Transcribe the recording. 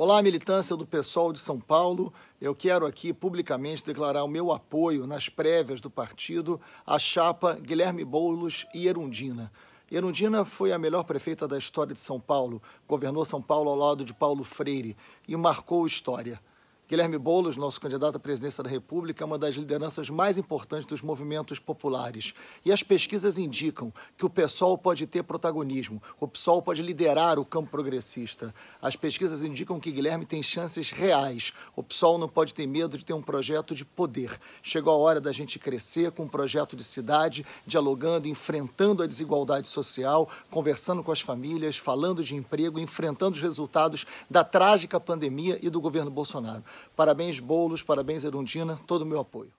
Olá, militância do PSOL de São Paulo. Eu quero aqui publicamente declarar o meu apoio nas prévias do partido à chapa Guilherme Boulos e Erundina. Erundina foi a melhor prefeita da história de São Paulo, governou São Paulo ao lado de Paulo Freire e marcou história. Guilherme Boulos, nosso candidato à presidência da República, é uma das lideranças mais importantes dos movimentos populares. E as pesquisas indicam que o PSOL pode ter protagonismo, o PSOL pode liderar o campo progressista. As pesquisas indicam que Guilherme tem chances reais. O PSOL não pode ter medo de ter um projeto de poder. Chegou a hora da gente crescer com um projeto de cidade, dialogando, enfrentando a desigualdade social, conversando com as famílias, falando de emprego, enfrentando os resultados da trágica pandemia e do governo Bolsonaro. Parabéns, Boulos, parabéns, Erundina, todo o meu apoio.